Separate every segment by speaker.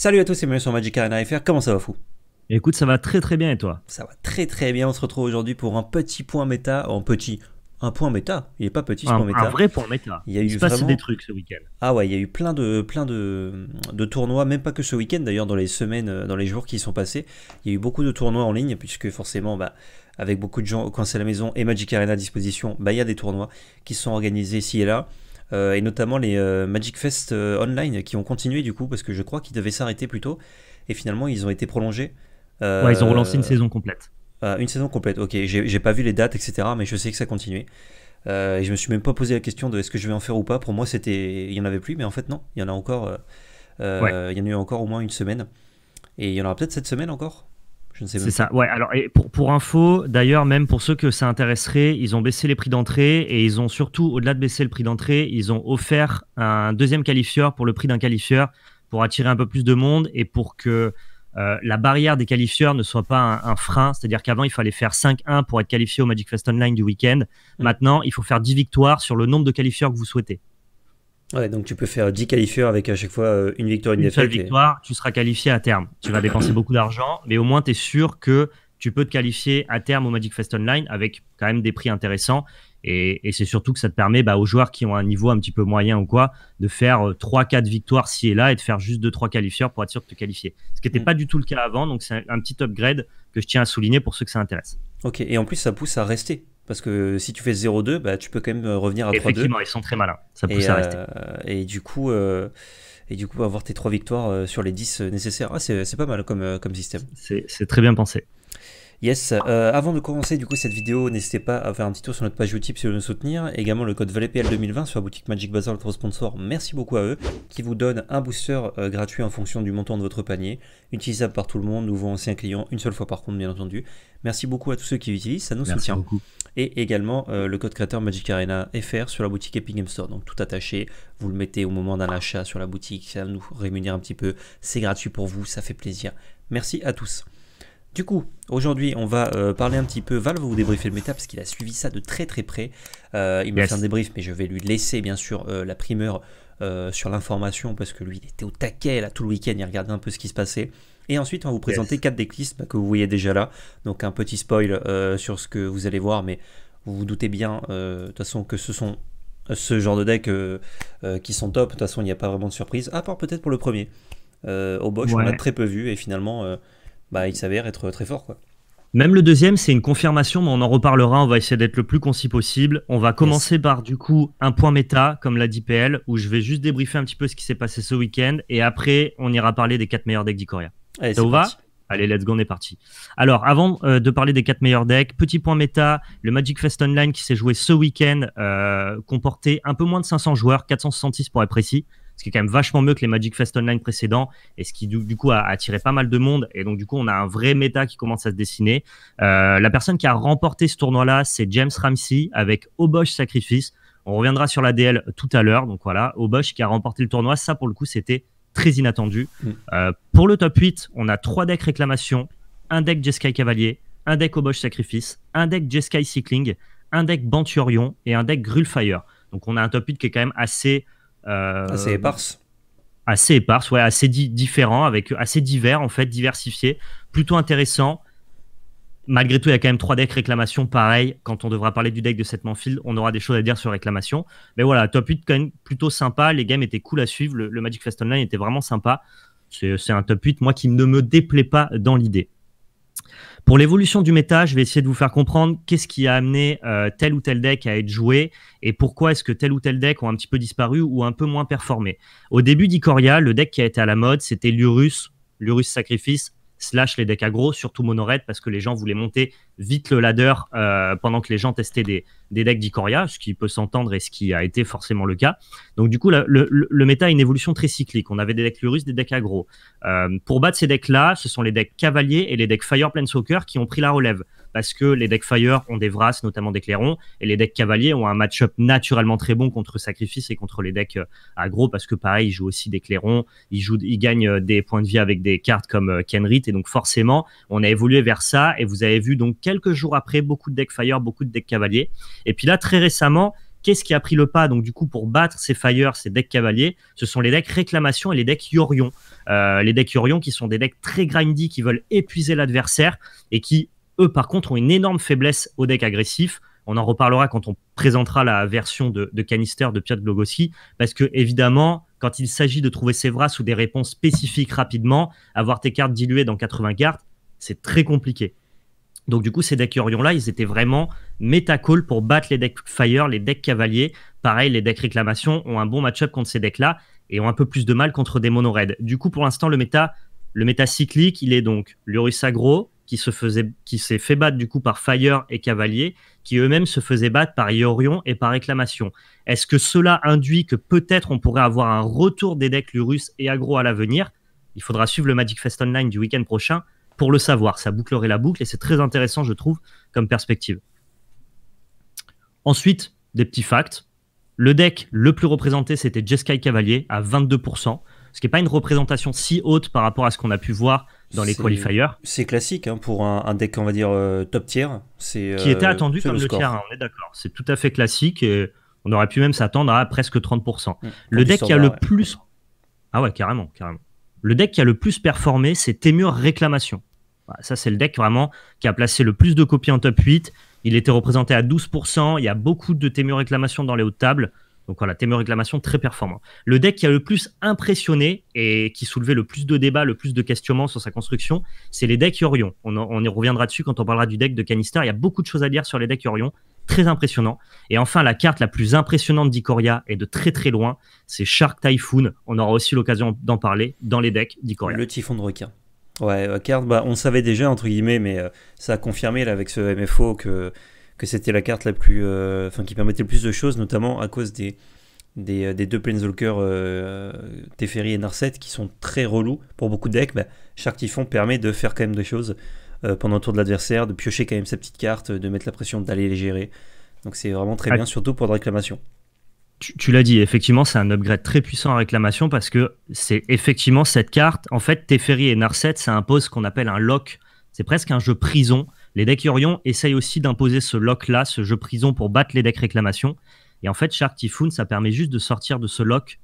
Speaker 1: Salut à tous c'est bienvenue sur Magic Arena FR, comment ça va fou Écoute, ça va très très bien et toi Ça va très très bien, on se retrouve aujourd'hui pour un petit point méta, en petit, un point méta, il n'est pas petit ce point méta. Un vrai point méta, il, y a eu des trucs ce week-end. Ah ouais, il y a eu plein de, plein de, de tournois, même pas que ce week-end d'ailleurs, dans les semaines, euh, dans les jours qui sont passés, il y a eu beaucoup de tournois en ligne puisque forcément, bah, avec beaucoup de gens au coin à la maison et Magic Arena à disposition, bah, il y a des tournois qui sont organisés ici et là. Euh, et notamment les euh, Magic Fest euh, Online qui ont continué du coup, parce que je crois qu'ils devaient s'arrêter plus tôt, et finalement ils ont été prolongés. ouais, ils ont relancé une saison complète. Ah, une saison complète, ok, j'ai pas vu les dates, etc., mais je sais que ça continuait. et je me suis même pas posé la question de est-ce que je vais en faire ou pas. Pour moi, c'était, il y en avait plus, mais en fait non, il y en a encore. Il y en a eu encore au moins une semaine, et il y en aura peut-être cette semaine encore. C'est ça. Ouais. Alors,
Speaker 2: pour, pour info, d'ailleurs, même pour ceux que ça intéresserait, ils ont baissé les prix d'entrée et ils ont surtout, au-delà de baisser le prix d'entrée, ils ont offert un deuxième qualifieur pour le prix d'un qualifieur pour attirer un peu plus de monde et pour que euh, la barrière des qualifieurs ne soit pas un, frein. C'est-à-dire qu'avant, il fallait faire 5-1 pour être qualifié au Magic Fest Online du week-end. Mm. Maintenant, il faut faire 10 victoires sur le nombre de qualifieurs que vous souhaitez.
Speaker 1: Ouais, donc tu peux faire 10 qualifieurs avec à chaque fois euh, une victoire, une, une Seule victoire, tu seras qualifié à terme. Tu vas dépenser beaucoup d'argent, mais
Speaker 2: au moins tu es sûr que tu peux te qualifier à terme au Magic Fest Online avec quand même des prix intéressants. Et, c'est surtout que ça te permet bah, aux joueurs qui ont un niveau un petit peu moyen ou quoi de faire 3-4 euh, victoires ci et là et de faire juste 2-3 qualifieurs pour être sûr de te qualifier. Ce qui n'était mm. pas du tout le cas avant, donc c'est un, petit upgrade je tiens à souligner pour ceux que ça intéresse.
Speaker 1: Ok, et en plus ça pousse à rester. Parce que si tu fais 0-2, bah, tu peux quand même euh, revenir à 3-2. Effectivement, ils sont très malins. Ça pousse et, à euh, rester. et du coup, euh, et du coup avoir tes trois victoires sur les 10 nécessaires. Ah, c'est pas mal comme, comme système.
Speaker 2: C'est très bien pensé.
Speaker 1: Yes, euh, avant de commencer du coup cette vidéo, n'hésitez pas à faire un petit tour sur notre page YouTube si vous voulez nous soutenir, également le code ValetPL2020 sur la boutique Magic Bazaar, notre sponsor, merci beaucoup à eux, qui vous donne un booster euh, gratuit en fonction du montant de votre panier, utilisable par tout le monde, nouveau ancien client, une seule fois par contre bien entendu. Merci beaucoup à tous ceux qui l'utilisent, ça nous merci soutient. Beaucoup. Et également euh, le code créateur Magic Arena FR sur la boutique Epic Game Store, donc tout attaché, vous le mettez au moment d'un achat sur la boutique, ça nous rémunère un petit peu, c'est gratuit pour vous, ça fait plaisir. Merci à tous. Du coup, aujourd'hui, on va euh, parler un petit peu. Val va vous débriefer le méta parce qu'il a suivi ça de très très près. Euh, il me fait un débrief, mais je vais lui laisser bien sûr euh, la primeur sur l'information parce que lui, il était au taquet là tout le week-end. Il regardait un peu ce qui se passait. Et ensuite, on va vous présenter 4 quatre decklists bah, que vous voyez déjà là. Donc un petit spoil sur ce que vous allez voir, mais vous vous doutez bien de toute façon que ce sont ce genre de decks qui sont top. De toute façon, il n'y a pas vraiment de surprise, à part peut-être pour le premier. au box on très peu vu et finalement bah, il s'avère être très fort. Quoi.
Speaker 2: Même le deuxième, c'est une confirmation, mais on en reparlera. On va essayer d'être le plus concis possible. On va commencer par, du coup, un point méta, comme l'a dit PL, où je vais juste débriefer un petit peu ce qui s'est passé ce week-end. Et après, on ira parler des quatre meilleurs decks d'Ikoria. Ça va Allez, let's go, on est parti. Alors, avant euh, de parler des quatre meilleurs decks, petit point méta, le Magic Fest Online qui s'est joué ce week-end euh, comportait un peu moins de 500 joueurs, 466 pour être précis ce qui est quand même vachement mieux que les Magic Fest Online précédents et ce qui du, coup a, attiré pas mal de monde. Et donc du coup, on a un vrai méta qui commence à se dessiner. Euh, la personne qui a remporté ce tournoi-là, c'est James Ramsey avec Obosh Sacrifice. On reviendra sur la DL tout à l'heure. Donc voilà, Obosh qui a remporté le tournoi, ça pour le coup, c'était très inattendu. Mm. Euh, pour le top 8, on a trois decks réclamations. un deck Jeskai Cavalier, un deck Obosh Sacrifice, un deck Jeskai Cycling, un deck Banturion et un deck Grulfire. Donc on a un top 8 qui est quand même assez euh, assez éparse assez éparse, ouais, assez différent, avec euh, assez divers en fait, diversifié, plutôt intéressant. Malgré tout, il y a quand même trois decks réclamation. Pareil, quand on devra parler du deck de cette Manfield, on aura des choses à dire sur réclamation. Mais voilà, top 8 quand même plutôt sympa. Les games étaient cool à suivre. Le, le Magic Fest Online était vraiment sympa. C'est un top 8, moi, qui ne me déplaît pas dans l'idée. Pour l'évolution du méta, je vais essayer de vous faire comprendre qu'est-ce qui a amené euh, tel ou tel deck à être joué et pourquoi est-ce que tel ou tel deck ont un petit peu disparu ou un peu moins performé. Au début d'Icoria, le deck qui a été à la mode, c'était l'Urus, l'Urus Sacrifice, slash les decks aggro, surtout Monored, parce que les gens voulaient monter vite le ladder euh, pendant que les gens testaient des, decks d'Icoria, ce qui peut s'entendre et ce qui a été forcément le cas. Donc du coup, le, le, méta a une évolution très cyclique. On avait des decks Lurus, des decks agro. Euh, pour battre ces decks-là, ce sont les decks Cavaliers et les decks Fire Planeswalker qui ont pris la relève. Parce que les decks Fire ont des Vras, notamment des Clairons, et les decks Cavaliers ont un match-up naturellement très bon contre Sacrifice et contre les decks euh, agro parce que pareil, ils jouent aussi des Clairons, ils gagnent des points de vie avec des cartes comme Kenrit, et donc forcément, on a évolué vers ça, et vous avez vu donc quelques jours après, beaucoup de decks Fire, beaucoup de decks Cavalier. Et puis là, très récemment, qu'est-ce qui a pris le pas donc du coup pour battre ces Fire, ces decks cavaliers Ce sont les decks réclamation et les decks Yorion. Euh, les decks Yorion qui sont des decks très grindy qui veulent épuiser l'adversaire et qui eux par contre ont une énorme faiblesse au deck agressif. On en reparlera quand on présentera la version de, Canister de Piotr Glogoski, parce que évidemment, quand il s'agit de trouver ses vras ou des réponses spécifiques rapidement, avoir tes cartes diluées dans 80 cartes, c'est très compliqué. Donc du coup, ces decks Yorion-là, ils étaient vraiment méta-call pour battre les decks Fire, les decks Cavaliers, Pareil, les decks Réclamation ont un bon match-up contre ces decks-là et ont un peu plus de mal contre des mono -raids. Du coup, pour l'instant, le méta, le méta cyclique, il est donc Lurus Agro, qui se faisait, qui s'est fait battre du coup par Fire et Cavalier, qui eux-mêmes se faisaient battre par Yorion et par Réclamation. Est-ce que cela induit que peut-être on pourrait avoir un retour des decks Lurus et Agro à l'avenir Il faudra suivre le Magic Fest Online du week-end prochain pour le savoir. Ça bouclerait la boucle et c'est très intéressant, je trouve, comme perspective. Ensuite, des petits facts. Le deck le plus représenté, c'était Jeskai Cavalier à 22%, ce qui n'est pas une représentation si haute par rapport à ce qu'on a pu voir dans les qualifiers.
Speaker 1: C'est classique hein, pour un, deck, on va dire, euh, top tier. C'est, qui était euh, attendu comme le, hein, on est d'accord. C'est
Speaker 2: tout à fait classique et on aurait pu même s'attendre à presque 30%. Mmh. le deck qui a le plus... Ah ouais, carrément, carrément. Le deck qui a le plus performé, c'est Témur Réclamation. Bah, ça, c'est le deck vraiment qui a placé le plus de copies en top 8. Il était représenté à 12%. Il y a beaucoup de Témur réclamation dans les hautes tables. Donc voilà, Témur réclamation très performant. Le deck qui a le plus impressionné et qui soulevait le plus de débats, le plus de questionnements sur sa construction, c'est les decks Yorion. On, y reviendra dessus quand on parlera du deck de Canister. Il y a beaucoup de choses à dire sur les decks Yorion. Très impressionnant. Et enfin, la carte la plus impressionnante d'Ikoria et de très très loin, c'est Shark Typhoon. On
Speaker 1: aura aussi l'occasion d'en parler dans les decks d'Ikoria. Le typhon de requin. Ouais, euh, carte. bah, on savait déjà, entre guillemets, mais euh, ça a confirmé là, avec ce MFO que, que c'était la carte la plus, euh, enfin, qui permettait le plus de choses, notamment à cause des, des, deux Planeswalkers euh, Teferi et Narset qui sont très relous pour beaucoup de decks. Bah, typhon permet de faire quand même des choses pendant le tour de l'adversaire, de piocher quand même sa petite carte, de mettre la pression, d'aller les gérer. Donc c'est vraiment très bien, surtout pour de réclamation
Speaker 2: tu, l'as dit, effectivement, c'est un upgrade très puissant à réclamation parce que c'est effectivement cette carte. En fait, Teferi et Narset, ça impose ce qu'on appelle un lock. C'est presque un jeu prison. Les decks Yorion essayent aussi d'imposer ce lock-là, ce jeu prison pour battre les decks réclamation. Et en fait, Shark Typhoon, ça permet juste de sortir de ce lock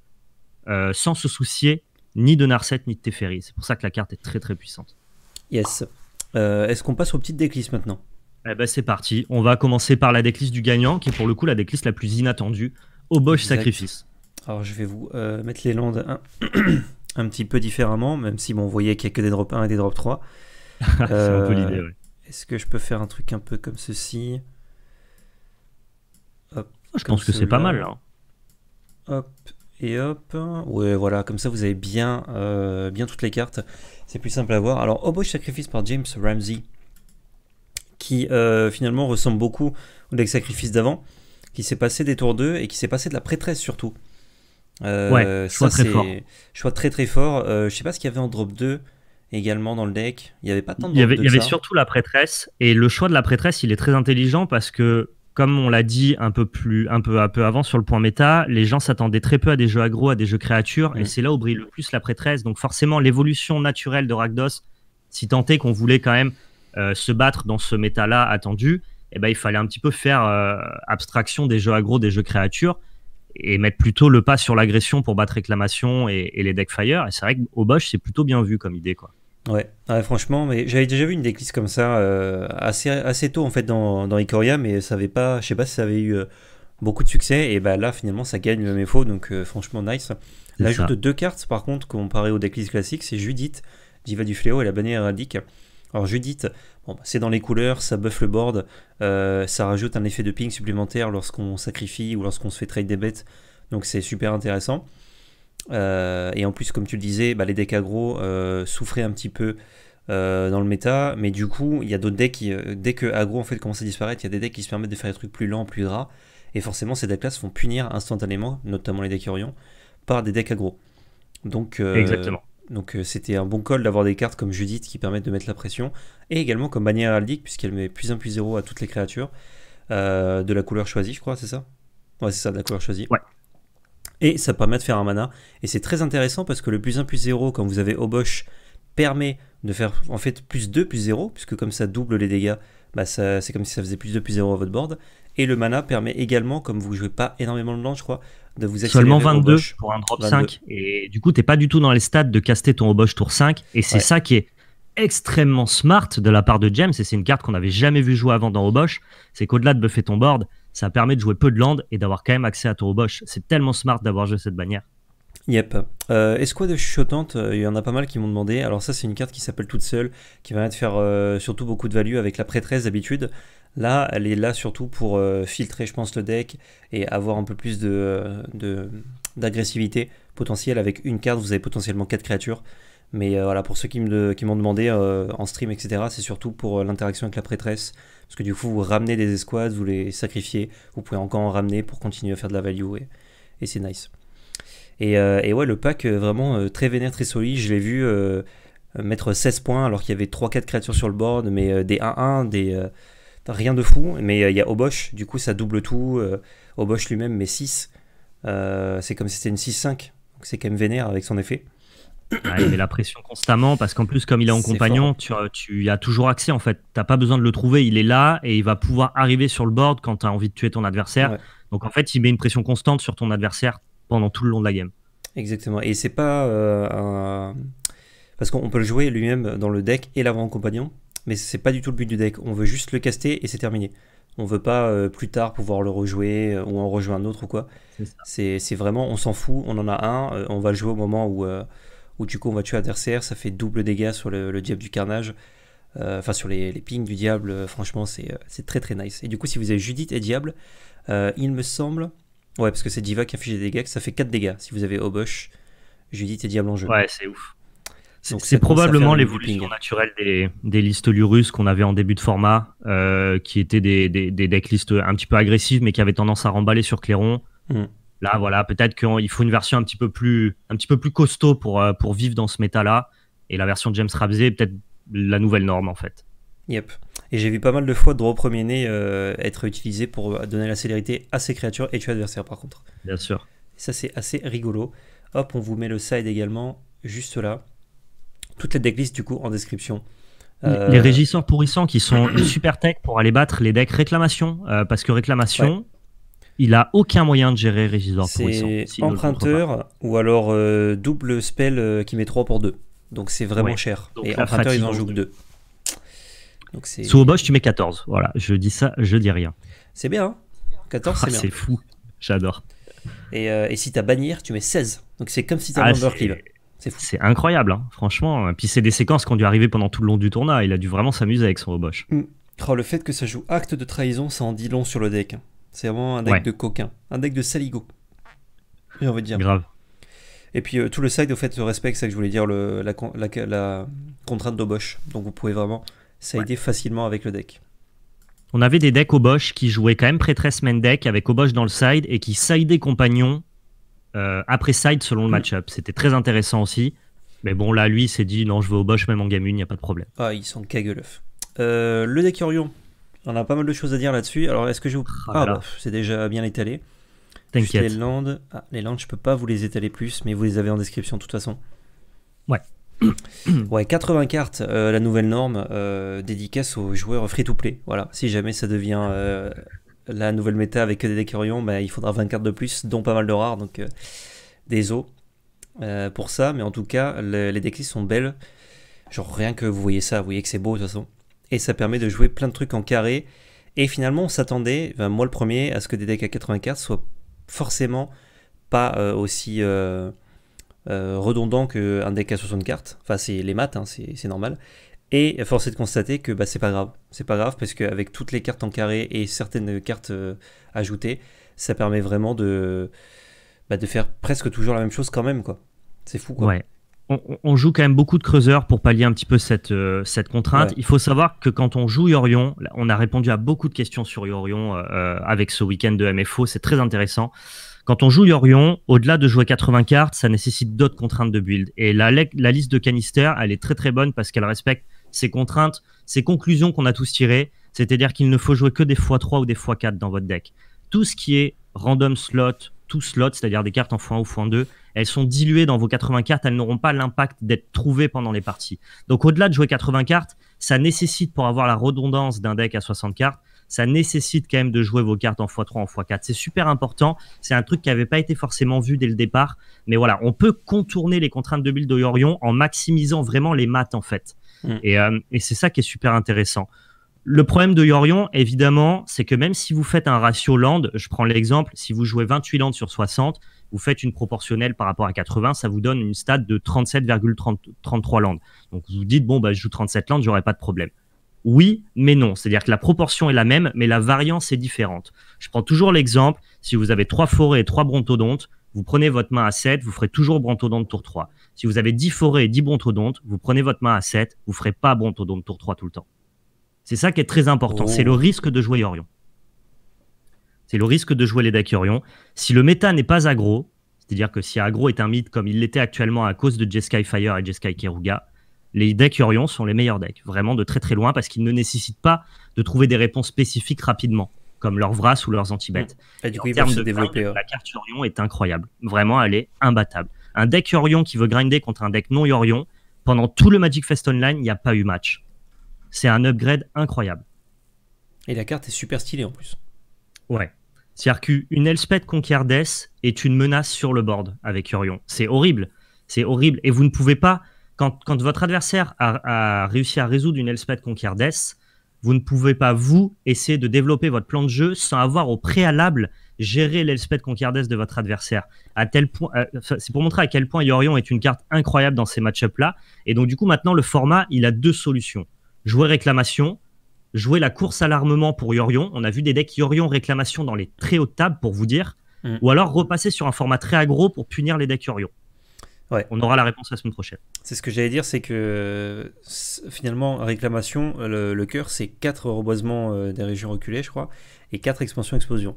Speaker 2: euh, sans se soucier ni de Narset ni de Teferi. C'est pour ça que la carte est très très puissante. Yes. Euh, est-ce qu'on passe aux petites déclisses maintenant eh ben, C'est parti. On va commencer par la déclisse du gagnant, qui est pour
Speaker 1: le coup la déclisse la plus inattendue au Sacrifice. Alors je vais vous euh, mettre les landes un, petit peu différemment, même si bon, vous voyez qu'il n'y a que des drops 1 et des drop 3. C'est un peu euh, l'idée, oui. Est-ce que je peux faire un truc un peu comme ceci hop, ah, Je pense que c'est pas mal là. Hop et hop. Ouais, voilà, comme ça vous avez bien, euh, bien toutes les cartes. C'est plus simple à voir. Alors, Oboche Sacrifice par James Ramsey, qui finalement ressemble beaucoup au deck sacrifice d'avant qui s'est passé des tours 2 et qui s'est passé de la prêtresse surtout. Euh, ouais, choix très fort. Choix très très fort. Euh, je sais pas ce qu'il y avait en drop 2 également dans le deck. Il y avait pas tant de Il y avait, y avait surtout
Speaker 2: la prêtresse et le choix de la prêtresse, il est très intelligent parce que comme on l'a dit un peu plus un peu un peu avant sur le point méta, les gens s'attendaient très peu à des jeux agro, à des jeux créatures et mm. c'est là où brille le plus la prêtresse. Donc forcément l'évolution naturelle de ragdos si tant est qu'on voulait quand même euh, se battre dans ce méta là attendu, eh ben, il fallait un petit peu faire euh, abstraction des jeux agro, des jeux créatures, et mettre plutôt le pas sur l'agression pour battre réclamation
Speaker 1: et, les deck fire. Et c'est vrai qu'au Bosch, c'est plutôt bien vu comme idée. quoi. Ouais, franchement, mais j'avais déjà vu une déclisse comme ça euh, assez, assez tôt en fait dans, dans Ikoria, mais ça avait pas, je sais pas si ça avait eu euh, beaucoup de succès. Et ben là, finalement, ça gagne le MFO, donc franchement, nice. L'ajout de deux cartes, par contre, comparé aux decklists classiques, c'est Judith, Diva du Fléau et la bannière Radique. Alors Judith, bah, c'est dans les couleurs, ça buff le board, euh, ça rajoute un effet de ping supplémentaire lorsqu'on sacrifie ou lorsqu'on se fait trade des bêtes, donc c'est super intéressant. Euh, et en plus, comme tu le disais, bah, les decks agro euh, souffraient un petit peu dans le méta, mais du coup, il y a d'autres decks qui, dès que agro fait commence à disparaître, il y a des decks qui se permettent de faire des trucs plus lents, plus gras, et forcément ces decks-là se font punir instantanément, notamment les decks Orion, par des decks agro. Donc, Exactement. Donc euh, c'était un bon call d'avoir des cartes comme Judith qui permettent de mettre la pression. Et également comme bannière héraldique, puisqu'elle met plus 1 plus 0 à toutes les créatures. Euh, de la couleur choisie, je crois, c'est ça Ouais, c'est ça, de la couleur choisie. Et ça permet de faire un mana. Et c'est très intéressant parce que le plus 1 plus 0, quand vous avez Obosh, permet de faire en fait plus 2 plus 0, puisque comme ça double les dégâts, bah c'est comme si ça faisait plus 2 plus 0 à votre board. Et le mana permet également, comme vous jouez pas énormément de land, je crois, de vous accélérer. Seulement 22 pour un drop 5. Et
Speaker 2: du coup, tu n'es pas du tout dans les stats de caster ton oboche tour 5. Et c'est ça qui est extrêmement smart de la part de James. Et c'est une carte qu'on n'avait jamais vu jouer avant dans oboche. C'est qu'au-delà de buffer ton board, ça permet de jouer peu de land et d'avoir quand même accès à ton oboche. C'est tellement smart d'avoir joué cette bannière.
Speaker 1: Yep. quoi euh, de chuchotante, euh, il y en a pas mal qui m'ont demandé. Alors ça c'est une carte qui s'appelle toute seule, qui va de faire euh, surtout beaucoup de value avec la prêtresse d'habitude. Là, elle est là surtout pour euh, filtrer, je pense, le deck et avoir un peu plus d'agressivité euh, de, d'agressivité potentielle. Avec une carte, vous avez potentiellement 4 créatures. Mais euh, voilà, pour ceux qui m'ont demandé en stream, etc., c'est surtout pour l'interaction avec la prêtresse. Parce que du coup, vous ramenez des escouades, vous les sacrifiez, vous pouvez encore en ramener pour continuer à faire de la value et, c'est nice. Et, ouais, le pack vraiment très vénère, très solide. Je l'ai vu mettre 16 points alors qu'il y avait 3-4 créatures sur le board, mais des 1-1, des rien de fou, mais euh, il y a Oboche, du coup ça double tout. Euh, Oboche lui-même met euh, 6. c'est comme si c'était une 6-5, donc c'est quand même vénère avec son effet.
Speaker 2: il met la pression constamment parce qu'en plus, comme il est en compagnon, tu, as toujours accès en fait. T'as pas besoin de le trouver, il est là et il va pouvoir arriver sur le board quand tu as envie de tuer ton adversaire. Donc en fait, il met une pression constante sur ton adversaire pendant tout le long de la game.
Speaker 1: Exactement. Et c'est pas parce qu'on peut le jouer lui-même dans le deck et l'avant en compagnon mais c'est pas du tout le but du deck. On veut juste le caster et c'est terminé. On veut pas euh, plus tard pouvoir le rejouer euh, ou en rejouer un autre ou quoi. C'est vraiment, on s'en fout, on en a un, euh, on va le jouer au moment où, où du coup on va tuer adversaire, ça fait double dégâts sur le, diable du carnage, enfin sur les, pings du diable, franchement c'est très très nice. Et du coup si vous avez Judith et diable, il me semble, ouais parce que c'est Diva qui inflige des dégâts, ça fait 4 dégâts si vous avez Oboche, Judith et diable en jeu. Ouais c'est ouf. C'est probablement l'évolution naturelle des,
Speaker 2: des listes Lurus qu'on avait en début de format, euh, qui étaient des, des, des decklists un petit peu agressives, mais qui avaient tendance à remballer sur Clairon. Mm. Là, voilà, peut-être qu'il faut une version un petit peu plus, un petit peu plus costaud euh, pour, vivre dans ce méta-là. Et la version de James Ramsey est peut-être la nouvelle norme, en fait.
Speaker 1: Yep. Et j'ai vu pas mal de fois Draw Premier Né euh, être utilisé pour donner la célérité à ses créatures et tuer adversaires, par contre. Bien sûr. ça, c'est assez rigolo. Hop, on vous met le side également, juste là toutes les decklists du coup en description. Les euh,
Speaker 2: régisseurs pourrissants qui sont super tech pour aller battre les decks réclamation, euh, parce que réclamation, il a aucun moyen de gérer régisseur pourrissant. C'est emprunteur
Speaker 1: ou alors euh, double spell qui met 3 pour 2. Donc c'est vraiment cher. Et emprunteur, ils en jouent deux. 2. Sous au
Speaker 2: tu mets 14. Voilà, je dis ça, je dis rien.
Speaker 1: C'est bien. 14, hein. ah, c'est bien. C'est
Speaker 2: fou. J'adore.
Speaker 1: Et, et, si t'as bannir, tu mets 16. Donc c'est comme si t'avais ah, un ah,
Speaker 2: c'est incroyable, hein, franchement. Puis c'est des séquences qui ont dû arriver pendant tout le long du tournoi. Il a dû vraiment s'amuser avec son Oboche. Mm.
Speaker 1: Oh, le fait que ça joue acte de trahison, ça en dit long sur le deck. Hein. C'est vraiment un deck de coquin, un deck de saligo. J'ai envie dire. Grave. Et puis euh, tout le side, au fait, respecte ça que je voulais dire, la, la, contrainte d'Oboche. Donc vous pouvez vraiment ça facilement avec le deck.
Speaker 2: On avait des decks Oboche qui jouaient quand même prêtresse main deck avec Oboche dans le side et qui saidaient compagnon euh, après side selon le mm. match-up. C'était très intéressant aussi. Mais bon, là, lui, il s'est dit non, je vais au Bosch même en game il n'y a pas de problème.
Speaker 1: Ah, ils sont cagueleuf. Euh, le deck on a pas mal de choses à dire là-dessus. Alors, est-ce que je vous. Ah, ah bah, c'est déjà bien étalé. T'inquiète. Les Landes, ah, les je peux pas vous les étaler plus, mais vous les avez en description de toute façon.
Speaker 2: Ouais.
Speaker 1: ouais, 80 cartes, euh, la nouvelle norme, dédicace aux joueurs free-to-play. Voilà, si jamais ça devient la nouvelle méta avec que des decks Orion, bah, il faudra 20 cartes de plus, dont pas mal de rares, donc euh, des os euh, pour ça. Mais en tout cas, les decks sont belles. Genre rien que vous voyez ça, vous voyez que c'est beau de toute façon. Et ça permet de jouer plein de trucs en carré. Et finalement, on s'attendait, moi le premier, à ce que des decks à cartes soient forcément pas euh, aussi redondants qu'un deck à 60 cartes. Enfin, c'est les maths, hein, c'est normal. Et force est de constater que bah, c'est pas grave. C'est pas grave parce qu'avec toutes les cartes en carré et certaines cartes euh, ajoutées, ça permet vraiment de, bah, de faire presque toujours la même chose quand même. quoi. C'est fou quoi. Ouais.
Speaker 2: On, joue quand même beaucoup de creuseurs pour pallier un petit peu cette, euh, cette contrainte. Il faut savoir que quand on joue Yorion, on a répondu à beaucoup de questions sur Yorion euh, avec ce week-end de MFO, c'est très intéressant. Quand on joue Yorion, au-delà de jouer 80 cartes, ça nécessite d'autres contraintes de build. Et la, la liste de Canister, elle est très très bonne parce qu'elle respecte ces contraintes, ces conclusions qu'on a tous tirées, c'est-à-dire qu'il ne faut jouer que des x3 ou des x4 dans votre deck. Tout ce qui est random slot, tout slot, c'est-à-dire des cartes en x1 ou x2, elles sont diluées dans vos 80 cartes, elles n'auront pas l'impact d'être trouvées pendant les parties. Donc au-delà de jouer 80 cartes, ça nécessite, pour avoir la redondance d'un deck à 60 cartes, ça nécessite quand même de jouer vos cartes en x3, en x4. C'est super important. C'est un truc qui n'avait pas été forcément vu dès le départ. Mais voilà, on peut contourner les contraintes de build de Yorion en maximisant vraiment les maths, en fait. Mm. Euh, et, c'est ça qui est super intéressant. Le problème de Yorion, évidemment, c'est que même si vous faites un ratio land, je prends l'exemple, si vous jouez 28 lands sur 60, vous faites une proportionnelle par rapport à 80, ça vous donne une stade de 37,33 lands. Donc vous vous dites, bon, bah, je joue 37 lands, j'aurai pas de problème. Oui, mais non. C'est-à-dire que la proportion est la même, mais la variance est différente. Je prends toujours l'exemple, si vous avez trois forêts et trois brontodontes, vous prenez votre main à 7, vous ferez toujours brontodonte tour 3. Si vous avez 10 forêts et 10 brontodontes, vous prenez votre main à 7, vous ne ferez pas brontodonte tour 3 tout le temps. C'est ça qui est très important, c'est le oh. risque de jouer Orion. C'est le risque de jouer les decks Orion. Si le méta n'est pas aggro, c'est-à-dire que si aggro est un mythe comme il l'était actuellement à cause de Jeskai Fire et Jeskai Keruga, les decks Orion sont les meilleurs decks, vraiment de très très loin, parce qu'ils ne nécessitent pas de trouver des réponses spécifiques rapidement, comme leurs Vras ou leurs Antibêtes. du en termes de développer. La carte Orion est incroyable, vraiment elle est imbattable. Un deck Yorion qui veut grinder contre un deck non Yorion, pendant tout le Magic Fest Online, il n'y a pas eu match. C'est un upgrade incroyable.
Speaker 1: Et la carte est super stylée en plus.
Speaker 2: Ouais. C'est-à-dire qu'une Elspeth Conquer Death est une menace sur le board avec Yorion. C'est horrible. C'est horrible. Et vous ne pouvez pas. Quand, votre adversaire a, réussi à résoudre une Elspeth Conquer Death, vous ne pouvez pas, vous, essayer de développer votre plan de jeu sans avoir au préalable gérer l'Elspeth Conquerdès de votre adversaire. À tel point, euh, c'est pour montrer à quel point Yorion est une carte incroyable dans ces match-ups là. Et donc du coup maintenant le format, il a deux solutions. Jouer réclamation, jouer la course à l'armement pour Yorion. On a vu des decks Yorion réclamation dans les très hautes tables pour vous dire. Mm. Ou alors repasser sur un format très agro pour punir les decks Yorion. Ouais. On aura la réponse la semaine prochaine.
Speaker 1: C'est ce que j'allais dire, c'est que finalement, réclamation, euh, le, cœur, c'est 4 reboisements euh, des régions reculées, je crois, et 4 expansions-explosions.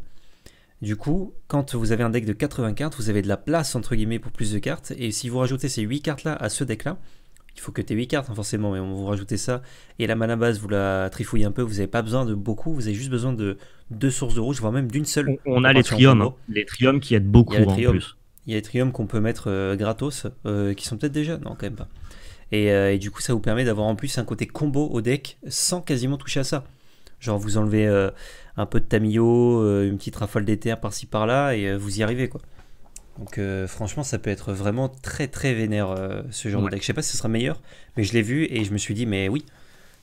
Speaker 1: Du coup, quand vous avez un deck de 80 cartes, vous avez de la place entre guillemets pour plus de cartes. Et si vous rajoutez ces 8 cartes là à ce deck là, il faut que tu aies 8 cartes hein, forcément, mais on vous rajoutez ça. Et la mana base, vous la trifouillez un peu, vous n'avez pas besoin de beaucoup, vous avez juste besoin de deux sources de rouge, voire même d'une seule. On, a les triomes, hein. les triomes qui aident beaucoup hein, en plus. Il y a les triomes qu'on peut mettre euh, gratos, euh, qui sont peut-être déjà, non quand même pas. Euh, et, du coup, ça vous permet d'avoir en plus un côté combo au deck sans quasiment toucher à ça. Genre vous enlevez euh, un peu de tamio, euh, une petite rafale d'éther par-ci par-là et euh, vous y arrivez quoi. Donc franchement ça peut être vraiment très très vénère ce genre de deck. Je sais pas si ce sera meilleur, mais je l'ai vu et je me suis dit mais oui,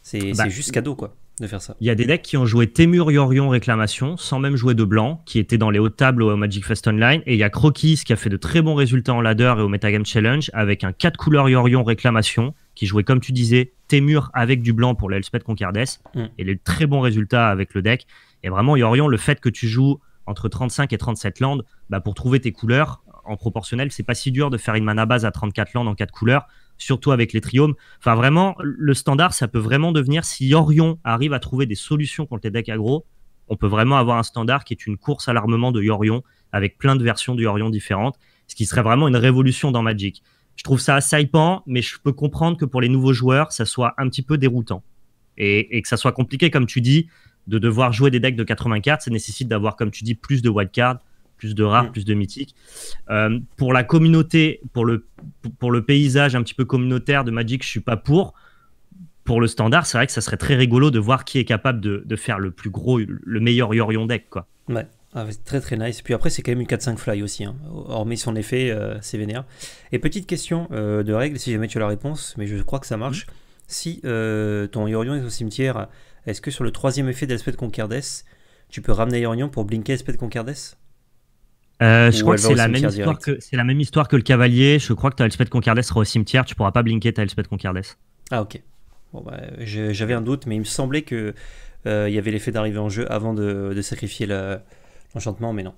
Speaker 1: c'est bah, juste cadeau quoi de faire ça.
Speaker 2: Il y a des decks qui ont joué Temur Yorion Réclamation sans même jouer de blanc, qui étaient dans les hautes tables au Magic Fest Online. Et il y a Croquis qui a fait de très bons résultats en ladder et au Metagame Challenge avec un 4 couleurs Yorion Réclamation qui jouait, comme tu disais, murs avec du blanc pour l'Elspeth Concardes. Mm. Et les très bons résultats avec le deck. Et vraiment, Yorion, le fait que tu joues entre 35 et 37 landes, bah, pour trouver tes couleurs, en proportionnel, c'est pas si dur de faire une mana base à 34 landes en 4 couleurs, surtout avec les triomes. Enfin, vraiment, le standard, ça peut vraiment devenir, si Yorion arrive à trouver des solutions contre tes decks aggro, on peut vraiment avoir un standard qui est une course à l'armement de Yorion, avec plein de versions du Yorion différentes, ce qui serait vraiment une révolution dans Magic je trouve ça assez mais je peux comprendre que pour les nouveaux joueurs, ça soit un petit peu déroutant. Et, que ça soit compliqué, comme tu dis, de devoir jouer des decks de 80 cartes. Ça nécessite d'avoir, comme tu dis, plus de wildcards, plus de rares, mm. plus de mythiques. Euh, pour la communauté, pour le, pour le paysage un petit peu communautaire de Magic, je suis pas pour. Pour le standard, c'est vrai que ça serait très rigolo de voir qui est capable de, faire le plus gros, le meilleur Yorion deck. Quoi.
Speaker 1: Ouais. Ah, très très nice. Puis après, c'est quand même une 4-5 fly aussi. Hein. Hormis son effet, euh, c'est vénère. Et petite question euh, de règle, si jamais tu as la réponse, mais je crois que ça marche. Si euh, ton Yorion est au cimetière, est-ce que sur le troisième effet d'aspect de tu peux ramener Yorion pour blinker aspect de
Speaker 2: je crois que c'est la, même histoire que, c'est la même histoire que le cavalier. Je crois que ta Elspeth Conquerdess sera au cimetière. Tu pourras pas blinker ta Elspeth Concardes.
Speaker 1: Ah, ok. Bon, bah, j'avais un doute, mais il me semblait que il y avait l'effet d'arriver en jeu avant de, de sacrifier la, Enchantement, mais non.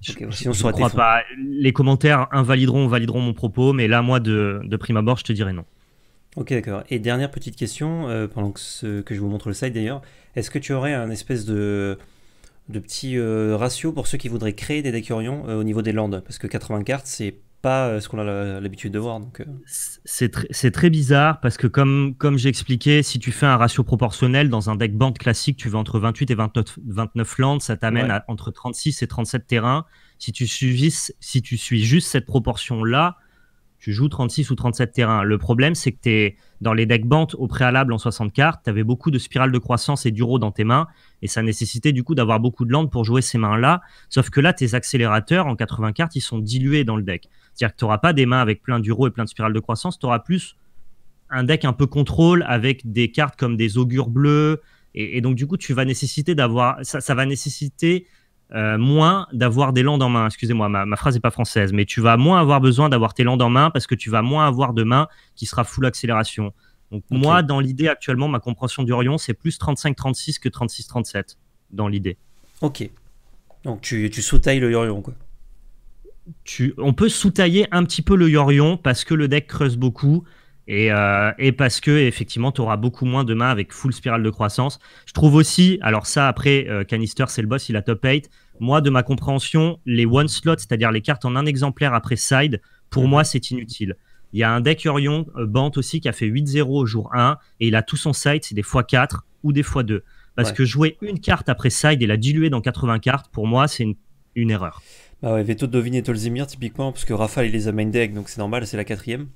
Speaker 1: je ne crois pas.
Speaker 2: Les commentaires invalideront, valideront mon propos, mais là, moi, de, prime abord, je te dirais non.
Speaker 1: Ok, d'accord. Et dernière petite question, euh, pendant que, je vous montre le site d'ailleurs, est-ce que tu aurais un espèce de, de petit euh, ratio pour ceux qui voudraient créer des décurions euh, au niveau des landes Parce que 80 cartes, c'est pas euh, ce qu'on a l'habitude de voir. Euh.
Speaker 2: c'est, très bizarre parce que comme, comme j'ai expliqué, si tu fais un ratio proportionnel dans un deck band classique, tu vas entre 28 et 29, landes lands, ça t'amène à entre 36 et 37 terrains. Si tu, suis, si tu suis juste cette proportion-là, tu joues 36 ou 37 terrains. Le problème, c'est que tu es dans les decks bantes au préalable en 60 cartes, tu avais beaucoup de spirales de croissance et d'uro dans tes mains, et ça nécessitait du coup d'avoir beaucoup de land pour jouer ces mains-là, sauf que là, tes accélérateurs en 80 cartes, ils sont dilués dans le deck. C'est-à-dire que tu n'auras pas des mains avec plein d'uro et plein de spirales de croissance, tu auras plus un deck un peu contrôle avec des cartes comme des augures bleues, et, donc du coup, tu vas nécessiter d'avoir, ça va nécessiter euh, moins d'avoir des landes en main. Excusez-moi, ma, phrase n'est pas française, mais tu vas moins avoir besoin d'avoir tes landes en main parce que tu vas moins avoir de main qui sera full accélération. Donc moi, dans l'idée actuellement, ma compréhension Orion, c'est plus 35-36 que 36-37 dans l'idée. Ok. Donc tu, tu sous-tailles le Yorion, quoi. Tu, on peut sous-tailler un petit peu le Yorion parce que le deck creuse beaucoup. Et, euh, parce que effectivement, tu auras beaucoup moins de mains avec full spirale de croissance. Je trouve aussi, alors ça après, euh, Canister c'est le boss, il a top 8. Moi, de ma compréhension, les one slot, c'est-à-dire les cartes en un exemplaire après side, pour moi, c'est inutile. Il y a un deck Orion euh, Bant aussi qui a fait 8-0 au jour 1 et il a tout son side, c'est des fois 4 ou des fois 2 Parce que jouer une carte après side et la diluer dans 80 cartes, pour moi, c'est
Speaker 1: une, erreur. Bah ouais, Veto, Dovin et Tolzimir typiquement, parce que Rafa, il les a main deck, donc c'est normal, c'est la quatrième.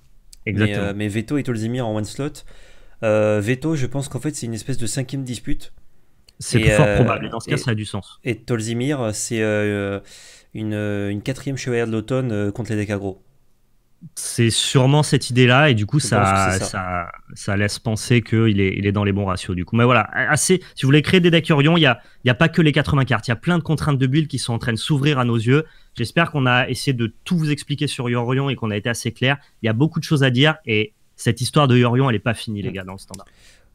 Speaker 1: Exactement. Mais, euh, Veto et Tolzimir en one slot. Euh, Veto, je pense qu'en fait, c'est une espèce de cinquième dispute. C'est fort euh, probable. dans ce cas, ça a du sens. Et Tolzimir, c'est euh, euh, une, quatrième chevalière de l'automne contre les Décagros.
Speaker 2: C'est sûrement cette idée-là, et du coup, ça ça. laisse penser qu'il est, il est dans les bons ratios. Du coup, mais voilà, assez. Si vous voulez créer des decks Yorion, il n'y a, a pas que les 80 cartes, il y a plein de contraintes de build qui sont en train de s'ouvrir à nos yeux. J'espère qu'on a essayé de tout vous expliquer sur Yorion et qu'on a été assez clair. Il y a beaucoup de choses à dire, et cette histoire de Yorion, elle n'est pas finie, les mm. gars, dans le standard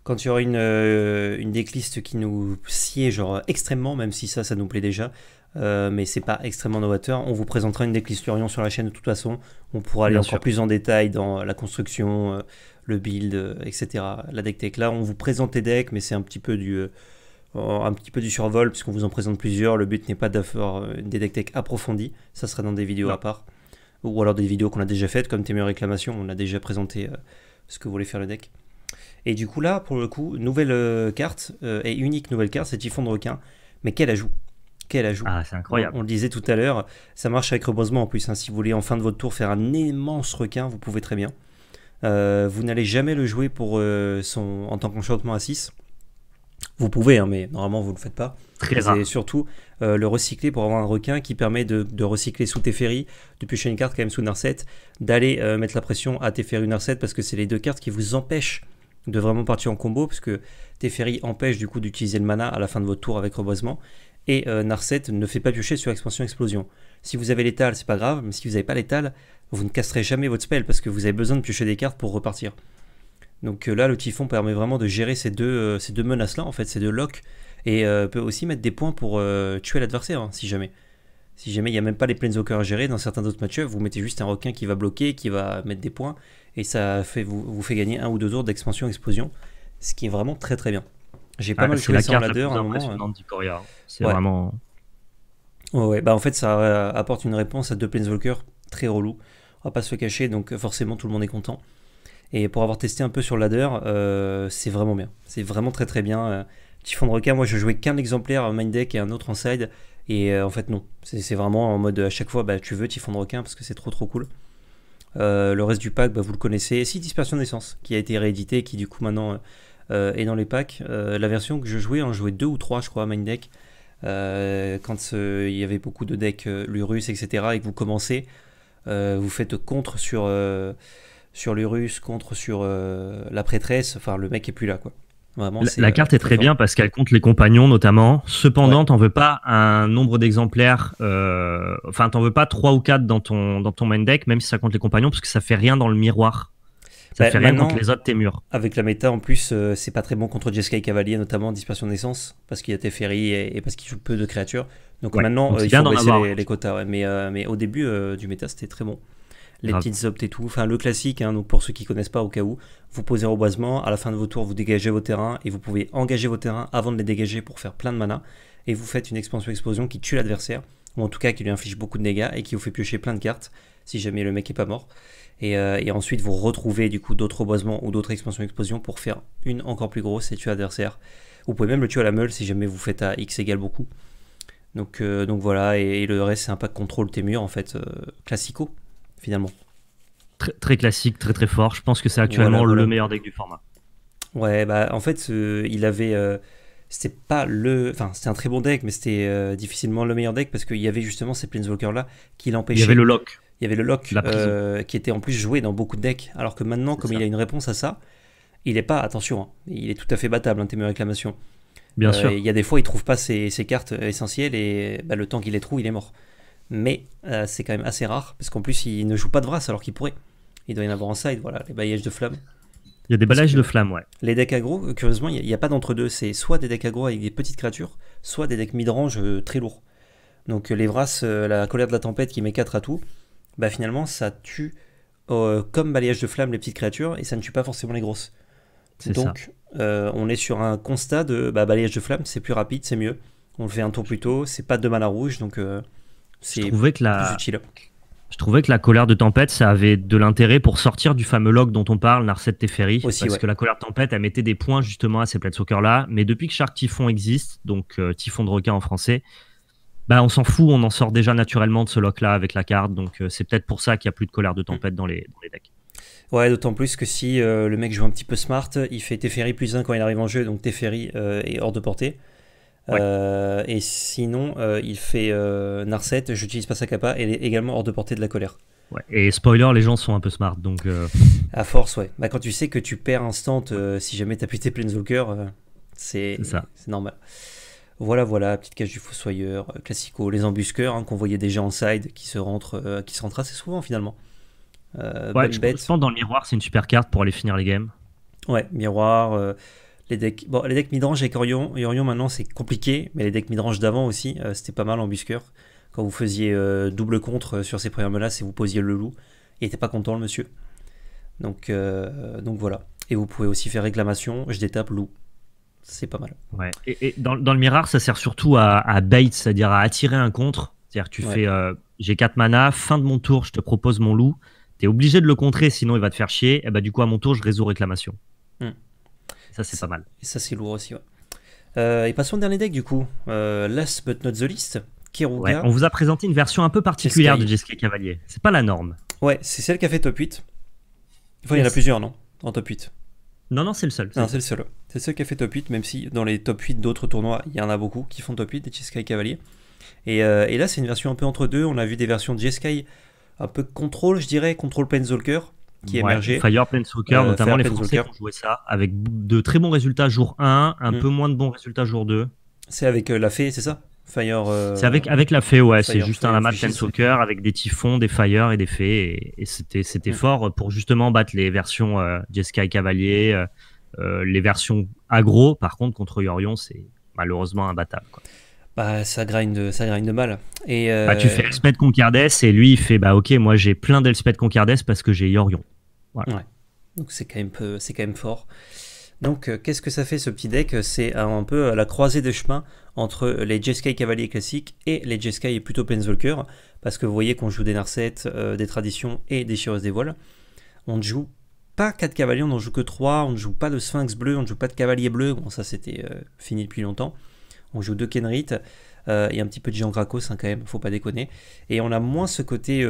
Speaker 1: quand il y une, euh, une decklist qui nous sied genre extrêmement, même si ça, ça nous plaît déjà, euh, mais c'est pas extrêmement novateur. On vous présentera une decklist Lurion sur la chaîne de toute façon. On pourra aller encore plus en détail dans la construction, euh, le build, etc. La deck tech là, on vous présente les decks, mais c'est un petit peu du un petit peu du survol puisqu'on vous en présente plusieurs. Le but n'est pas d'avoir des deck tech approfondis, Ça sera dans des vidéos à part ou alors des vidéos qu'on a déjà faites comme tes meilleures réclamations. On a déjà présenté ce que voulait faire le deck. Et du coup là, pour le coup, nouvelle euh, carte, euh, et unique nouvelle carte, c'est Typhon de requin. Mais quel ajout Quel ajout Ah, c'est incroyable. On, le disait tout à l'heure, ça marche avec reboisement en plus. Hein. Si vous voulez en fin de votre tour faire un immense requin, vous pouvez très bien. Euh, vous n'allez jamais le jouer pour, son, en tant qu'enchantement à 6. Vous pouvez, hein, mais normalement vous ne le faites pas. Très Et surtout, le recycler pour avoir un requin qui permet de, recycler sous Teferi, de pucher une carte quand même sous Narset, d'aller mettre la pression à Teferi Narset parce que c'est les deux cartes qui vous empêchent de vraiment partir en combo, parce que Teferi empêche du coup d'utiliser le mana à la fin de votre tour avec reboisement, et euh, Narset ne fait pas piocher sur expansion explosion. Si vous avez l'étal, c'est pas grave, mais si vous n'avez pas l'étal, vous ne casserez jamais votre spell, parce que vous avez besoin de piocher des cartes pour repartir. Donc euh, là, le typhon permet vraiment de gérer ces deux, euh, ces deux menaces-là, en fait, ces deux locks, et peut aussi mettre des points pour tuer l'adversaire, hein, si jamais. Si jamais il n'y a même pas les Planeswalkers à gérer, dans certains autres matchs vous mettez juste un requin qui va bloquer, qui va mettre des points, et ça fait, vous, vous fait gagner un ou deux tours d'expansion explosion, ce qui est vraiment très très bien. J'ai pas mal joué la ladder un moment. Euh. Hein. C'est vraiment. Ouais, bah en fait ça euh, apporte une réponse à deux Planeswalkers très relou. On va pas se cacher, donc euh, forcément tout le monde est content. Et pour avoir testé un peu sur ladder, c'est vraiment bien. C'est vraiment très très bien. Typhon de requin, moi je jouais qu'un exemplaire main deck et un autre en side. Et en fait non, c'est vraiment en mode à chaque fois bah, tu veux Typhon de requin parce que c'est trop trop cool. Euh, le reste du pack, bah, vous le connaissez. Si Dispersion d'essence, qui a été réédité, qui du coup maintenant euh, est dans les packs. Euh, la version que je jouais, en jouais deux ou trois, je crois, à Mind Deck. quand il y avait beaucoup de decks Lurus, etc., et que vous commencez, vous faites contre sur, sur Lurus, contre sur la prêtresse. Enfin, le mec est plus là, quoi la, carte est euh, très bien
Speaker 2: parce qu'elle compte les compagnons notamment. Cependant, t'en veux pas un nombre d'exemplaires, euh, enfin t'en veux pas 3 ou 4 dans ton, dans ton main deck, même si ça compte les compagnons, parce que ça fait rien dans le miroir. Ça bah, fait rien contre les autres
Speaker 1: tes murs. Avec la méta en plus, euh, c'est pas très bon contre Jeskai Cavalier, notamment dispersion naissance parce qu'il y a Teferi et, et parce qu'il joue peu de créatures. Donc maintenant, il faut baisser hein. les, quotas. Mais, mais au début du méta, c'était très bon les petites optes et tout. Enfin, le classique, hein, donc pour ceux qui connaissent pas, au cas où, vous posez un reboisement, à la fin de vos tours, vous dégagez vos terrains et vous pouvez engager vos terrains avant de les dégager pour faire plein de mana. Et vous faites une expansion-explosion qui tue l'adversaire, ou en tout cas qui lui inflige beaucoup de dégâts et qui vous fait piocher plein de cartes si jamais le mec est pas mort. Et, euh, ensuite, vous retrouvez du coup d'autres reboisements ou d'autres expansions-explosions pour faire une encore plus grosse et tuer l'adversaire. Vous pouvez même le tuer à la meule si jamais vous faites à X égale beaucoup. Donc, euh, donc voilà, et, le reste c'est un pack contrôle tes murs en fait, euh, classico finalement.
Speaker 2: Très, classique, très très fort. Je pense que c'est actuellement le meilleur
Speaker 1: deck du format. Ouais, bah en fait, il avait. Euh, c'était pas le. Enfin, c'était un très bon deck, mais c'était euh, difficilement le meilleur deck parce qu'il y avait justement ces Planeswalkers-là qui l'empêchaient. Il y avait le lock. Il y avait le lock euh, qui était en plus joué dans beaucoup de decks. Alors que maintenant, comme il a une réponse à ça, il est pas. Attention, hein, il est tout à fait battable, hein, tes réclamations. Bien sûr. Il y a des fois, il trouve pas ses, cartes essentielles et bah, le temps qu'il les trouve, il est mort mais euh, c'est quand même assez rare, parce qu'en plus, il ne joue pas de Vras alors qu'il pourrait. Il doit y en avoir en side, voilà, les balayages de flammes.
Speaker 2: Il y a des balayages de flammes, ouais.
Speaker 1: Les decks aggro, curieusement, il n'y a, pas d'entre-deux. C'est soit des decks aggro avec des petites créatures, soit des decks midrange euh, très lourds. Donc euh, les Vras, la colère de la tempête qui met 4 à tout, bah finalement, ça tue comme balayage de flammes les petites créatures, et ça ne tue pas forcément les grosses. Donc, on est sur un constat de bah, balayage de flammes, c'est plus rapide, c'est mieux. On le fait un tour plus tôt, c'est pas de mal à rouge, donc je
Speaker 2: trouvais que la... colère de tempête, ça avait de l'intérêt pour sortir du fameux lock dont on parle, Narset Teferi. parce que la colère de tempête, elle mettait des points justement à ces plates là Mais depuis que Shark Typhon existe, donc euh, Typhon de requin en français, bah on s'en fout, on en sort déjà naturellement de ce lock-là avec la carte. Donc euh, c'est peut-être pour ça qu'il n'y a plus de colère de tempête mm. dans, les, decks.
Speaker 1: Ouais, d'autant plus que si euh, le mec joue un petit peu smart, il fait Teferi plus 1 quand il arrive en jeu, donc Teferi est hors de portée. Euh, et sinon, euh, il fait euh, Narcet. j'utilise pas sa capa, elle est également hors de portée de la colère.
Speaker 2: Et spoiler, les gens sont un peu smart, donc...
Speaker 1: À force, ouais. Bah, quand tu sais que tu perds instant si jamais plus tes Planeswalker, c'est normal. Voilà, voilà, petite cage du fossoyeur, classico, les embusqueurs hein, qu'on voyait déjà en side, qui se rentrent, qui se rentrent assez souvent finalement. je, pense dans
Speaker 2: le miroir, c'est une super carte pour aller finir les games.
Speaker 1: Ouais, miroir... Les decks, bon, les midrange avec Orion, Orion maintenant c'est compliqué, mais les decks midrange d'avant aussi, euh, c'était pas mal en busqueur. Quand vous faisiez euh, double contre euh, sur ces premières menaces et vous posiez le loup, il était pas content le monsieur. Donc, donc voilà. Et vous pouvez aussi faire réclamation, je détape loup. C'est pas mal.
Speaker 2: Et, dans, le Mirar, ça sert surtout à, bait, c'est-à-dire à attirer un contre. C'est-à-dire tu fais j'ai 4 mana, fin de mon tour, je te propose mon loup. T'es obligé de le contrer, sinon il va te faire chier. Et eh bah ben, du coup à mon tour, je résous réclamation.
Speaker 1: Ça, c'est pas mal. Et ça, c'est lourd aussi, euh, et passons au dernier deck, du coup. Euh, last but not the least, Keruga. on vous a
Speaker 2: présenté une version un peu particulière de Jeskai Cavalier. C'est pas la norme.
Speaker 1: Ouais, c'est celle qui a fait top 8. il y en a plusieurs, non En top 8. Non, non, c'est le seul. Non, c'est le seul. C'est celle qui a fait top 8, même si dans les top 8 d'autres tournois, il y en a beaucoup qui font top 8 des Jeskai Cavalier. Euh, et, là, c'est une version un peu entre deux. On a vu des versions de Jeskai un peu contrôle, je dirais, contrôle Penzolker qui émergeait. Fire, Soccer, euh, notamment les Français ont joué ça,
Speaker 2: avec de très bons résultats jour 1, un mm. peu
Speaker 1: moins de bons résultats jour 2. C'est avec euh, la fée, c'est ça Fire. Euh, c'est avec, avec la fée, ouais. C'est juste un
Speaker 2: match de soccer avec des typhons, des fire et des fées. Et, c'était, c'était mm. fort pour justement battre les versions Jeskai Cavalier, les versions agro. Par contre, contre
Speaker 1: Yorion, c'est malheureusement imbattable. Bah, ça grind, ça de mal. Et, bah, tu fais
Speaker 2: Elspeth Conquerdès et lui, il fait Bah, ok, moi j'ai plein d'Elspeth Conquerdès parce que j'ai Yorion.
Speaker 1: Ouais. Donc c'est quand même fort. Donc euh, qu'est-ce que ça fait ce petit deck C'est euh, un peu la croisée de chemin entre les Jeskai Cavaliers classiques et les Jeskai plutôt Penzolker. parce que vous voyez qu'on joue des Narset, euh, des Traditions et des Chireuses des Voiles. On ne joue pas 4 cavaliers, on n'en joue que 3, on ne joue pas de Sphinx bleu, on ne joue pas de Cavalier bleu, bon ça c'était fini depuis longtemps. On joue deux Kenrit et un petit peu de Jean Gracos hein, quand même, faut pas déconner. Et on a moins ce côté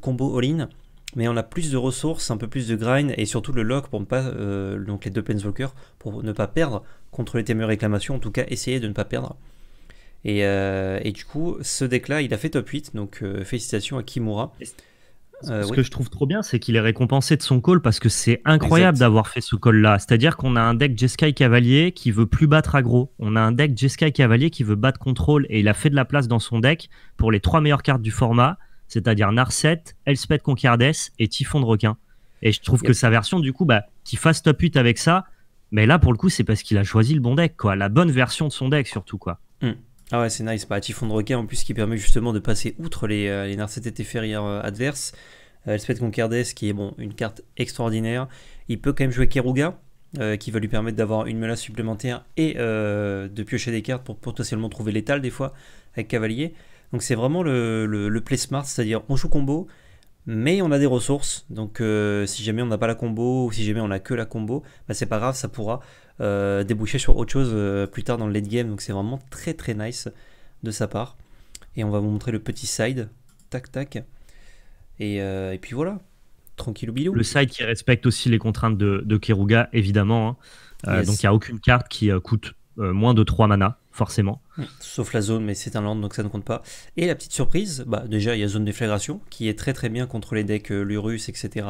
Speaker 1: combo all-in, mais on a plus de ressources, un peu plus de grind et surtout le lock pour ne pas euh, donc les deux planeswalkers pour ne pas perdre contre les téméraires réclamations, en tout cas essayer de ne pas perdre. Et, euh, du coup, ce deck-là, il a fait top 8, donc euh, félicitations à Kimura. Ce que je
Speaker 2: trouve trop bien, c'est qu'il est récompensé de son call parce que c'est incroyable d'avoir fait ce call-là. C'est-à-dire qu'on a un deck Jeskai Cavalier qui veut plus battre aggro. On a un deck Jeskai Cavalier qui veut battre contrôle et il a fait de la place dans son deck pour les trois meilleures cartes du format c'est-à-dire Narset, Elspeth Conquerdès et Typhon de Requin. Et je trouve que sa version, du coup, bah, qui fasse top 8 avec ça, mais là, pour le coup, c'est parce qu'il a choisi le bon deck, quoi, la bonne version de son deck, surtout, quoi.
Speaker 1: Hmm. Ah ouais, c'est nice, pas bah, Typhon de Requin, en plus, qui permet justement de passer outre les, euh, les Narset et euh, adverses. Euh, Elspeth qui est, bon, une carte extraordinaire. Il peut quand même jouer Keruga, qui va lui permettre d'avoir une menace supplémentaire et de piocher des cartes pour potentiellement trouver l'étal des fois avec Cavalier. Donc c'est vraiment le, play smart, c'est-à-dire on joue combo, mais on a des ressources. Donc euh, si jamais on n'a pas la combo ou si jamais on n'a que la combo, bah, c'est pas grave, ça pourra euh, déboucher sur autre chose euh, plus tard dans le late game. Donc c'est vraiment très très nice de sa part. Et on va vous montrer le petit side. Tac tac. Et, puis voilà. Tranquille bilou. Le side qui
Speaker 2: respecte aussi les contraintes de, Keruga, évidemment. Hein. Donc il n'y a aucune carte qui coûte moins de 3 mana forcément.
Speaker 1: Sauf la zone, mais c'est un land, donc ça ne compte pas. Et la petite surprise, bah déjà, il y a zone déflagration, qui est très très bien contre les decks euh, Lurus, etc.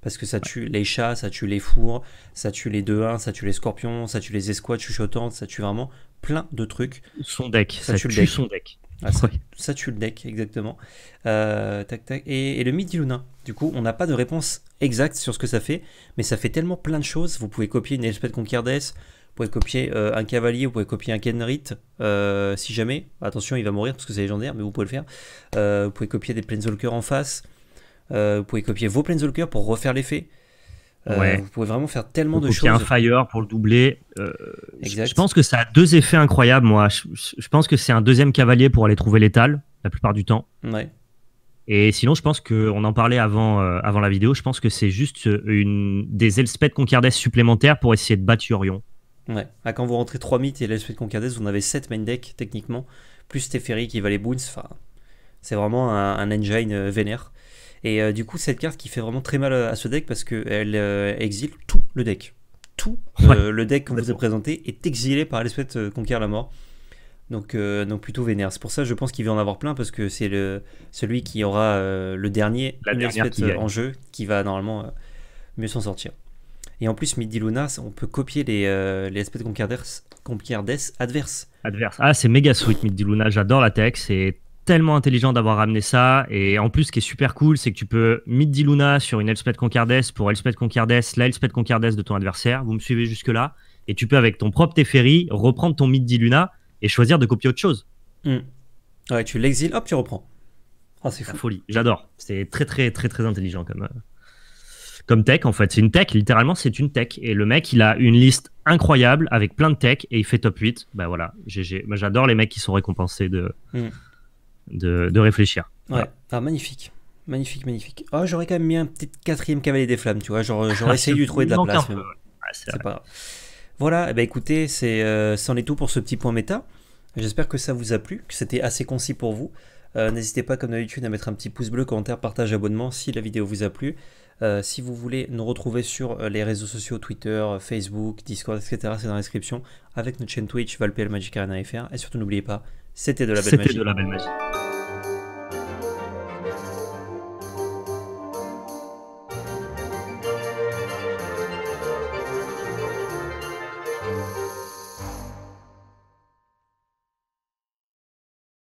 Speaker 1: Parce que ça tue les chats, ça tue les fours, ça tue les 2-1, ça tue les scorpions, ça tue les escouades chuchotantes, ça tue vraiment plein de trucs. Son deck, ça, tue, son deck. Ah, ça, ça, tue le deck, exactement. Euh, tac, tac. Et, le midi luna. Du coup, on n'a pas de réponse exacte sur ce que ça fait, mais ça fait tellement plein de choses. Vous pouvez copier une espèce Conquer d'es vous pouvez copier euh, un cavalier, vous pouvez copier un Kenrit, euh, si jamais. Attention, il va mourir parce que c'est légendaire, mais vous pouvez le faire. Euh, vous pouvez copier des Planeswalkers en face. vous pouvez copier vos Planeswalkers pour refaire l'effet. Vous pouvez vraiment faire tellement de choses. un Fire pour le doubler. Je, pense
Speaker 2: que ça a deux effets incroyables, moi. Je, pense que c'est un deuxième cavalier pour aller trouver l'étal, la plupart du temps. Ouais. Et sinon, je pense que On en parlait avant, avant la vidéo, je pense que c'est juste une, des Elspeth Conquerdès supplémentaires pour essayer de battre Yorion.
Speaker 1: Ouais. Bah, quand vous rentrez 3 mythes et la suite Concardez, vous en avez 7 main deck techniquement, plus Teferi qui va les boons. Enfin, c'est vraiment un, engine euh, vénère. Et euh, du coup, cette carte qui fait vraiment très mal euh, à, ce deck parce qu'elle elle exile tout le deck. Tout le deck qu'on vous a présenté est exilé par l'espèce Conquer la mort. Donc, donc plutôt vénère. C'est pour ça, je pense qu'il va en avoir plein parce que c'est le, celui qui aura le dernier la en jeu qui va normalement mieux s'en sortir. Et en plus, Midi Luna, on peut copier les, euh, les aspects de adverses.
Speaker 2: Adverse. Ah, c'est méga sweet, Midi Luna. J'adore la tech. C'est tellement intelligent d'avoir ramené ça. Et en plus, ce qui est super cool, c'est que tu peux Midi Luna sur une Elspeth Conquerdès pour Elspeth Conquerdès, la Elspeth Conquerdès de ton adversaire. Vous me suivez jusque-là. Et tu peux, avec ton propre Teferi, reprendre ton Midi Luna et choisir de copier autre chose.
Speaker 1: Hmm. Ouais, tu l'exiles, hop, tu reprends.
Speaker 2: oh, c'est folie. J'adore. C'est très, très, très, très intelligent comme. Euh, comme tech en fait. C'est une tech, littéralement c'est une tech. Et le mec il a une liste incroyable avec plein de tech et il fait top 8. Bah voilà, j'adore les mecs qui sont récompensés de, hmm. de, réfléchir.
Speaker 1: Ouais, ah, magnifique. Magnifique, magnifique. Oh, j'aurais quand même mis un petit quatrième cavalier des flammes, tu vois. Euh, j'aurais ah, essayé de lui trouver de la place. c'est pas Voilà, eh ben, écoutez, c'est, euh, c'en est tout pour ce petit point méta. J'espère que ça vous a plu, que c'était assez concis pour vous. Euh, n'hésitez pas, comme d'habitude, à mettre un petit pouce bleu, commentaire, partage, abonnement si la vidéo vous a plu. Euh, si vous voulez nous retrouver sur euh, les réseaux sociaux Twitter, euh, Facebook, Discord, etc., c'est dans la description avec notre chaîne Twitch, ValPel Magic Arena FR. Et surtout, n'oubliez pas, c'était de la belle C'était de la belle magie.